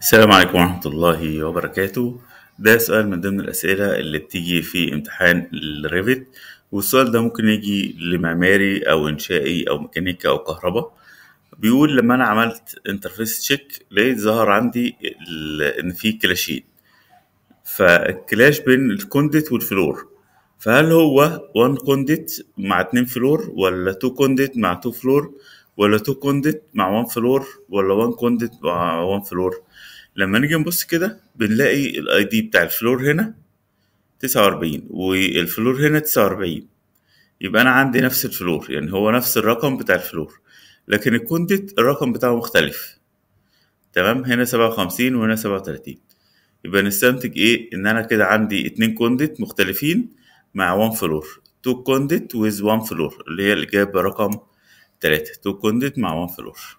السلام عليكم ورحمة الله وبركاته ده سؤال من ضمن الأسئلة اللي بتيجي في امتحان الريفت والسؤال ده ممكن يجي لمعماري أو إنشائي أو ميكانيكا أو كهرباء بيقول لما أنا عملت انترفيس تشيك لقيت ظهر عندي إن في كلاشين فالكلاش بين الكوندت والفلور فهل هو 1 كوندت مع 2 فلور ولا 2 كوندت مع 2 فلور ولا تو كوندت مع وان فلور ولا وان كوندت مع وان فلور لما نيجي نبص كده بنلاقي الاي دي بتاع الفلور هنا تسعة وأربعين والفلور هنا تسعة وأربعين يبقى أنا عندي نفس الفلور يعني هو نفس الرقم بتاع الفلور لكن الكوندت الرقم بتاعه مختلف تمام هنا سبعة وخمسين وهنا سبعة وتلاتين يبقى نستنتج ايه ان انا كده عندي اتنين كوندت مختلفين مع وان فلور تو كوندت ويز وان فلور اللي هي الاجابه رقم تلاتة تو كونديت مع وان فلور